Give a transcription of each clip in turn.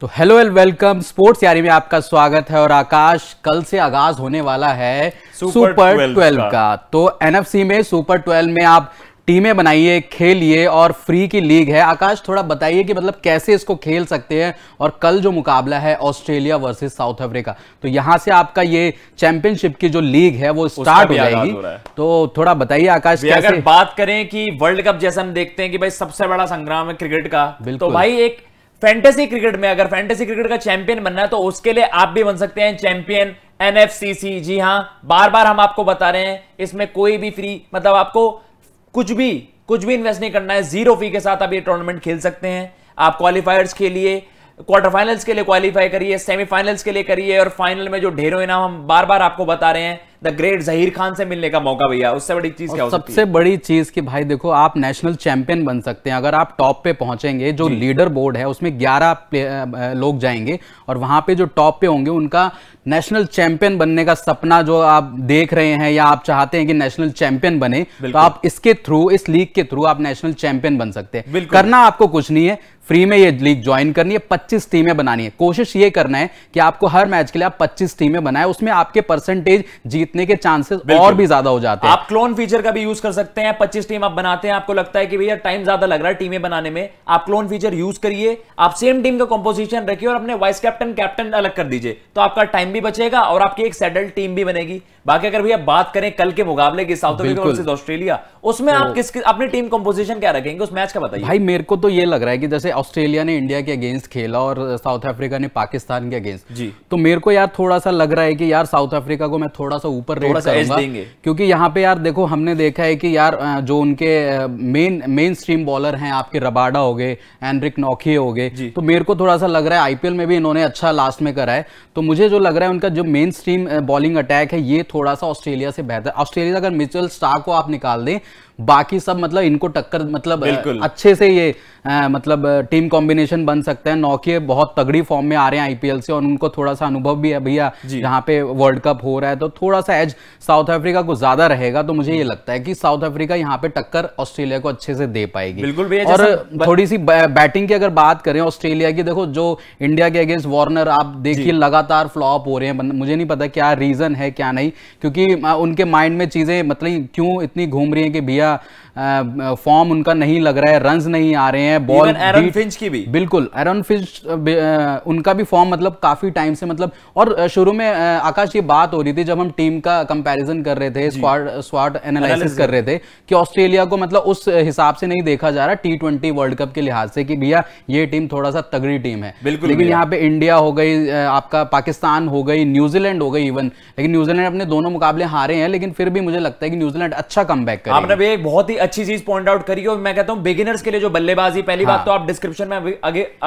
तो hello and welcome sports यारी में आपका स्वागत है और आकाश कल से आगाज होने वाला है सुपर ट्वेल्व का।, का तो एनएफसी में सुपर ट्वेल्व में आप टीमें बनाइए खेलिए और फ्री की लीग है आकाश थोड़ा बताइए कि मतलब कैसे इसको खेल सकते हैं और कल जो मुकाबला है ऑस्ट्रेलिया वर्सेस साउथ अफ्रीका तो यहां से आपका ये चैंपियनशिप की जो लीग है वो स्टार्ट हो जाएगी हो तो थोड़ा बताइए आकाश कैसे अगर बात करें कि वर्ल्ड कप जैसे हम देखते हैं कि भाई सबसे बड़ा संग्राम है क्रिकेट का तो भाई एक फैंटेसी क्रिकेट में अगर फैंटेसी क्रिकेट का चैंपियन बनना है तो उसके लिए आप भी बन सकते हैं चैंपियन एनएफसीसी जी हां बार बार हम आपको बता रहे हैं इसमें कोई भी फ्री मतलब आपको कुछ भी कुछ भी इन्वेस्ट नहीं करना है जीरो फी के साथ आप ये टूर्नामेंट खेल सकते हैं आप क्वालिफायर्स खेलिए क्वार्टर फाइनल्स के लिए क्वालिफाई करिए सेमीफाइनल्स के लिए करिए और फाइनल में जो ढेरों इनाम हम बार बार आपको बता रहे हैं द ग्रेट जहीर खान से मिलने का मौका भैया उससे बड़ी चीज क्या हो सबसे बड़ी चीज की भाई देखो आप नेशनल चैंपियन बन सकते हैं अगर आप टॉप पे पहुंचेंगे जो लीडर बोर्ड है उसमें ग्यारह लोग जाएंगे और वहां पे जो टॉप पे होंगे उनका नेशनल चैंपियन बनने का सपना जो आप देख रहे हैं या आप चाहते हैं कि नेशनल चैंपियन बने तो आप इसके थ्रू इस लीग के थ्रू आप नेशनल चैंपियन बन सकते हैं करना आपको कुछ नहीं है फ्री में ये लीग ज्वाइन करनी है 25 टीमें बनानी है कोशिश ये करना है कि आपको हर मैच के लिए आप 25 टीमें बनाए उसमें आपके परसेंटेज जीत जीतने के चांसेस और भी ज्यादा हो जाते हैं आप क्लोन फीचर का भी यूज कर सकते हैं पच्चीस टीम आप बनाते हैं आपको लगता है कि भैया टाइम ज्यादा लग रहा है टीमें बनाने में आप क्लोन फीचर यूज करिए आप सेम टीम का कॉम्पोजिशन रखिए और अपने वाइस कैप्टन कैप्टन अलग कर दीजिए तो आपका टाइम भी बचेगा और आपकी एक सेटल्ड टीम भी बनेगी बाकी अगर भैया बात करें कल के मुकाबले की साउथ अफ्रीका वर्सेस ऑस्ट्रेलिया उसमें आप तो किस अपनी टीम कंपोजिशन क्या रखेंगे उस मैच का बताइए भाई मेरे को तो ये लग रहा है कि जैसे ऑस्ट्रेलिया ने इंडिया के अगेंस्ट खेला और साउथ अफ्रीका ने पाकिस्तान के अगेंस्ट जी तो मेरे को यार थोड़ा सा लग रहा है कि यार साउथ अफ्रीका को मैं थोड़ा सा ऊपर रेट करूंगा क्योंकि यहाँ पे यार देखो हमने देखा है कि यार जो उनके मेन मेन स्ट्रीम बॉलर हैं आपके रबाडा हो गए एनरिक नौकी हो गए तो मेरे को थोड़ा सा लग रहा है आईपीएल में भी इन्होंने अच्छा लास्ट में करा है तो मुझे जो लग रहा है उनका जो मेन स्ट्रीम बॉलिंग अटैक है ये थोड़ा सा ऑस्ट्रेलिया से बेहतर ऑस्ट्रेलिया अगर म्यूचुअल स्टार को आप निकाल दें बाकी सब मतलब इनको टक्कर मतलब अच्छे से ये आ, मतलब टीम कॉम्बिनेशन बन सकते हैं नौकिए बहुत तगड़ी फॉर्म में आ रहे हैं आईपीएल से और उनको थोड़ा सा अनुभव भी है भैया जहाँ पे वर्ल्ड कप हो रहा है तो थोड़ा सा एज साउथ अफ्रीका को ज्यादा रहेगा तो मुझे ये लगता है कि साउथ अफ्रीका यहाँ पे टक्कर ऑस्ट्रेलिया को अच्छे से दे पाएगी बिल्कुल भैया और थोड़ी सी बैटिंग की अगर बात करें ऑस्ट्रेलिया की देखो जो इंडिया के अगेंस्ट वार्नर आप देखिए लगातार फ्लॉप हो रहे हैं मुझे नहीं पता क्या रीजन है क्या नहीं क्योंकि उनके माइंड में चीजें मतलब क्यों इतनी घूम रही है कि भैया फॉर्म उनका नहीं लग रहा है रन नहीं आ रहे हैं बॉल एरन फिंच की भी बिल्कुल एरन फिंच उनका भी फॉर्म मतलब काफी टाइम से मतलब और शुरू में आकाश ये बात हो रही थी जब हम टीम का कंपैरिजन कर रहे थे स्वाट स्वाट एनालिसिस कर रहे थे कि ऑस्ट्रेलिया को मतलब उस हिसाब से नहीं देखा जा रहा टी ट्वेंटी वर्ल्ड कप के लिहाज से कि भैया ये टीम थोड़ा सा तगड़ी टीम है बिल्कुल लेकिन यहाँ पे इंडिया हो गई आपका पाकिस्तान हो गई न्यूजीलैंड हो गई इवन लेकिन न्यूजीलैंड अपने दोनों मुकाबले हारे हैं लेकिन फिर भी मुझे लगता है कि न्यूजीलैंड अच्छा कम बैक आपने भी एक बहुत ही अच्छी चीज पॉइंट आउट करी और मैं कहता हूं बिगिनर्स के लिए जो बल्लेबाजी पहली हाँ। बात तो आप डिस्क्रिप्शन में अभी,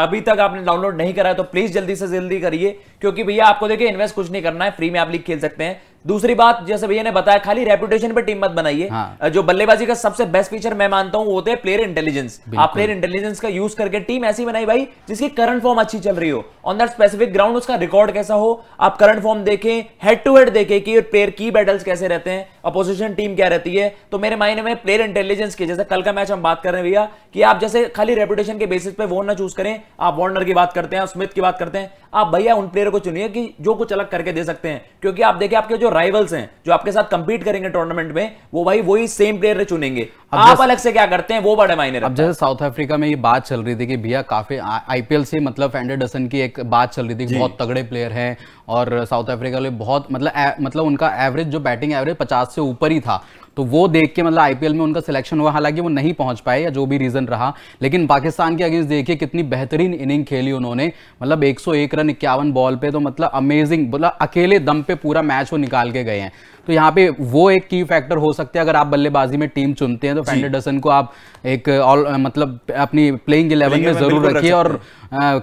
अभी तक आपने डाउनलोड नहीं करा तो प्लीज जल्दी से जल्दी करिए क्योंकि भैया आपको देखिए इन्वेस्ट कुछ नहीं करना है फ्री में आप लीग खेल सकते हैं दूसरी बात जैसे भैया ने बताया खाली रेपुटेशन पे टीम मत बनाइए हाँ। जो बल्लेबाजी का सबसे बेस्ट फीचर मैं मानता हूँ वो होते हैं प्लेयर इंटेलिजेंस आप प्लेयर इंटेलिजेंस का यूज करके टीम ऐसी बनाई भाई जिसकी करंट फॉर्म अच्छी चल रही हो ऑन दैट स्पेसिफिक ग्राउंड उसका रिकॉर्ड कैसा हो आप करंट फॉर्म देखें हेड टू हेड देखें कि प्लेयर की बैटल्स कैसे रहते हैं अपोजिशन टीम क्या रहती है तो मेरे मायने में प्लेयर इंटेलिजेंस की जैसे कल का मैच हम बात कर रहे हैं भैया कि आप जैसे खाली रेपुटेशन के बेसिस पे वो चूज करें आप वॉर्नर की बात करते हैं स्मिथ की बात करते हैं आप भैया उन प्लेयर को चुनिए कि जो कुछ अलग करके दे सकते हैं क्योंकि आप देखिए आपके जो राइवल्स हैं जो आपके साथ कंपीट करेंगे टूर्नामेंट में वो भाई वही सेम प्लेयर चुनेंगे आप अलग से क्या करते हैं वो बड़े मायने अब जैसे साउथ अफ्रीका में ये बात चल रही थी कि भैया काफी आईपीएल से मतलब एंडरडसन की एक बात चल रही थी बहुत तगड़े प्लेयर है और साउथ अफ्रीका में बहुत मतलब मतलब उनका एवरेज जो बैटिंग एवरेज पचास से ऊपर ही था तो वो देख के मतलब आईपीएल में उनका सिलेक्शन हुआ हालांकि वो नहीं पहुंच पाए या जो भी रीजन रहा लेकिन पाकिस्तान के अगेंस्ट देखिए कितनी बेहतरीन इनिंग खेली उन्होंने मतलब 101 रन इक्यावन बॉल पे तो मतलब अमेजिंग मतलब अकेले दम पे पूरा मैच वो निकाल के गए हैं तो यहाँ पे वो एक की फैक्टर हो सकते हैं अगर आप बल्लेबाजी में टीम चुनते हैं तो फैंडेडसन को आप एक ऑल मतलब अपनी प्लेइंग इलेवन में जरूर रखिए और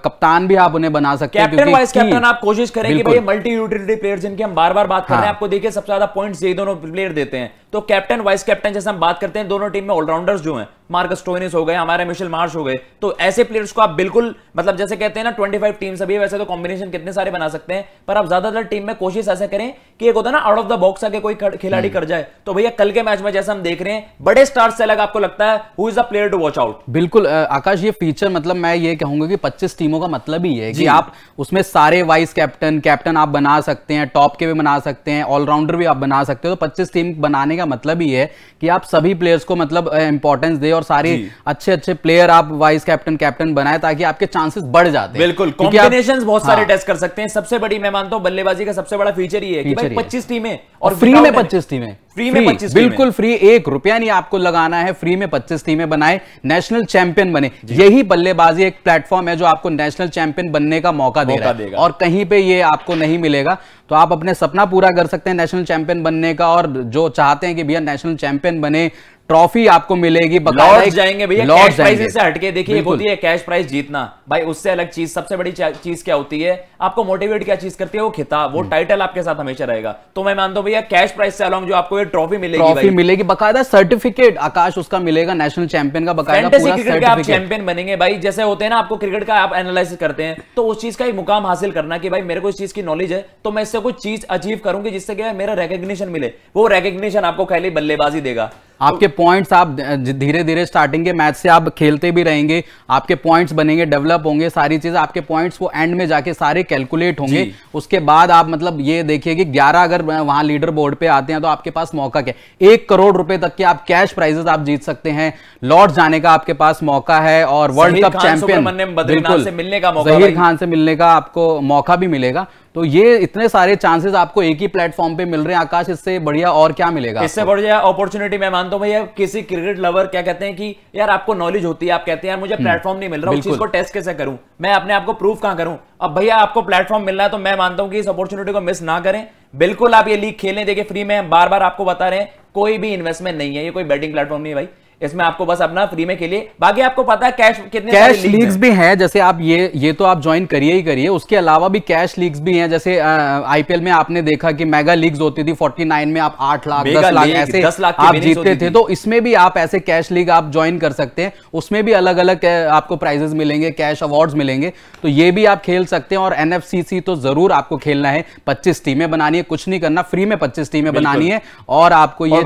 कप्तान भी आप उन्हें बना सकते हैं कैप्टन वाइस कैप्टन आप कोशिश करेंगे भाई मल्टी यूटिलिटी प्लेयर जिनकी हम बार बार बात कर रहे हैं हाँ। आपको देखिए सबसे ज्यादा पॉइंट्स ये दोनों प्लेयर देते हैं तो कैप्टन वाइस कैप्टन जैसे हम बात करते हैं दोनों टीम में ऑलराउंडर्स जो हैं मार्कस टोनिस हो गए हमारे मिशेल मार्श हो गए तो ऐसे प्लेयर्स को आप बिल्कुल मतलब जैसे कहते हैं ना 25 टीम्स अभी वैसे तो कॉम्बिनेशन कितने सारे बना सकते हैं पर आप ज्यादातर टीम में कोशिश ऐसे करें कि एक होता है ना आउट ऑफ द बॉक्स आके कोई खिलाड़ी कर हम्म। जाए तो भैया कल के मैच में जैसे हम देख रहे हैं बड़े स्टार से अलग आपको लगता है who is a player to watch out बिल्कुल आकाश ये फीचर मतलब मैं ये कहूंगा कि पच्चीस टीमों का मतलब ही है कि आप उसमें सारे वाइस कैप्टन कैप्टन आप बना सकते हैं टॉप के भी बना सकते हैं ऑलराउंडर भी आप बना सकते हो तो पच्चीस टीम बनाने का मतलब ही है कि आप सभी प्लेयर्स को मतलब इंपॉर्टेंस दे और सारे अच्छे अच्छे प्लेयर आप वाइस कैप्टन कैप्टन बनाए ताकि आपके चांसेस बढ़ जाते हैं बिल्कुल कॉम्बिनेशन बहुत सारे टेस्ट हाँ। कर सकते हैं सबसे बड़ी मैं मानता हूँ बल्लेबाजी का सबसे बड़ा फीचर ही है पच्चीस टीमें और फ्री में पच्चीस टीमें फ्री में पच्चीस बिल्कुल फ्री एक रुपया नहीं आपको लगाना है फ्री में पच्चीस टीमें बनाए नेशनल चैंपियन बने यही बल्लेबाजी एक प्लेटफॉर्म है जो आपको नेशनल चैंपियन बनने का मौका, दे रहा है और कहीं पे ये आपको नहीं मिलेगा तो आप अपने सपना पूरा कर सकते हैं नेशनल चैंपियन बनने का और जो चाहते हैं कि भैया नेशनल चैंपियन बने ट्रॉफी आपको मिलेगी लॉर्ड्स जाएंगे भैया से हटके देखिए एक होती है कैश प्राइस जीतना भाई उससे अलग चीज सबसे बड़ी चीज क्या होती है आपको मोटिवेट क्या चीज करती है वो खिताब वो टाइटल हम्म। आपके साथ हमेशा रहेगा तो मैं मानता हूँ भैया कैश प्राइस से अलॉन्ग जो आपको ये ट्रॉफी मिलेगी ट्रॉफी मिलेगी बकायदा सर्टिफिकेट आकाश उसका मिलेगा नेशनल चैंपियन का बकायदा आप चैंपियन बनेंगे भाई जैसे होते हैं ना आपको क्रिकेट का आप एनालिसिस करते हैं तो उस चीज का एक मुकाम हासिल करना की भाई मेरे को इस चीज की नॉलेज है तो मैं इससे कुछ चीज अचीव करूंगी जिससे क्या मेरा रिकग्निशन मिले वो रिकग्निशन आपको खैली बल्लेबाजी देगा आपके पॉइंट्स आप धीरे धीरे स्टार्टिंग के मैच से आप खेलते भी रहेंगे आपके पॉइंट्स बनेंगे डेवलप होंगे सारी चीज आपके पॉइंट्स को एंड में जाके सारे कैलकुलेट होंगे उसके बाद आप मतलब ये देखिए कि ग्यारह अगर वहां लीडर बोर्ड पे आते हैं तो आपके पास मौका क्या एक करोड़ रुपए तक के आप कैश प्राइजेस आप जीत सकते हैं लॉर्ड जाने का आपके पास मौका है और वर्ल्ड कप चैंपियन से मिलने का मौका जहीर खान से मिलने का आपको मौका भी मिलेगा तो ये इतने सारे चांसेस आपको एक ही प्लेटफॉर्म पे मिल रहे हैं आकाश इससे बढ़िया और क्या मिलेगा इससे बढ़िया अपॉर्चुनिटी मैं मानता हूँ भैया किसी क्रिकेट लवर क्या कहते हैं कि यार आपको नॉलेज होती है आप कहते हैं यार मुझे प्लेटफॉर्म हम्म। नहीं मिल रहा उस चीज को टेस्ट कैसे करूं मैं अपने आपको प्रूफ कहां करूं अब भैया आपको प्लेटफॉर्म मिल रहा है तो मैं मानता हूं कि इस अपॉर्चुनिटी को मिस ना करें बिल्कुल आप ये लीग खेलें देखिए फ्री में बार बार आपको बता रहे हैं कोई भी इन्वेस्टमेंट नहीं है ये कोई बैटिंग प्लेटफॉर्म नहीं है भाई इसमें आपको बस अपना फ्री में खेलिए बाकी आपको पता है कैश कितने कैश लीग्स भी हैं जैसे आप ये ये तो आप ज्वाइन करिए ही करिए उसके अलावा भी कैश लीग्स भी हैं जैसे आईपीएल में आपने देखा कि मेगा लीग्स होती थी 49 में आप 8 लाख 10 लाख ऐसे 10 लाख आप जीतते थे तो इसमें भी आप ऐसे कैश लीग आप ज्वाइन कर सकते हैं उसमें भी अलग अलग आपको प्राइजेस मिलेंगे कैश अवार्ड मिलेंगे तो ये भी आप खेल सकते हैं और एन तो जरूर आपको खेलना है पच्चीस टीमें बनानी है कुछ नहीं करना फ्री में पच्चीस टीमें बनानी है और आपको ये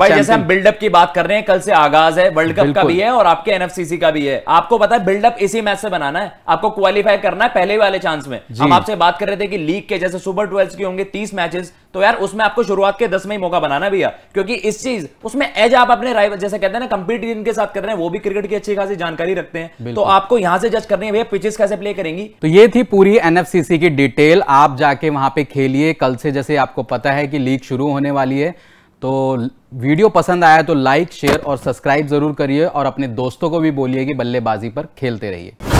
बिल्डअप की बात कर रहे हैं कल से आगाज है वर्ल्ड कप का भी है और आपके एनएफसीसी का भी है आपको पता है बिल्डअप इसी मैच से बनाना है आपको क्वालिफाई करना है पहले वाले चांस में हम आपसे बात कर रहे थे कि लीग के जैसे सुपर ट्वेल्व की होंगे तीस मैचेस तो यार उसमें आपको शुरुआत के दस में ही मौका बनाना भैया क्योंकि इस चीज उसमें एज आप अपने राइवल जैसे कहते हैं ना कंपीट जिनके साथ कर रहे हैं वो भी क्रिकेट की अच्छी खासी जानकारी रखते हैं तो आपको यहां से जज करनी है भैया पिचेस कैसे प्ले करेंगी तो ये थी पूरी एनएफसीसी की डिटेल आप जाके वहां पे खेलिए कल से जैसे आपको पता है कि लीग शुरू होने वाली है तो वीडियो पसंद आया तो लाइक शेयर और सब्सक्राइब जरूर करिए और अपने दोस्तों को भी बोलिए कि बल्लेबाजी पर खेलते रहिए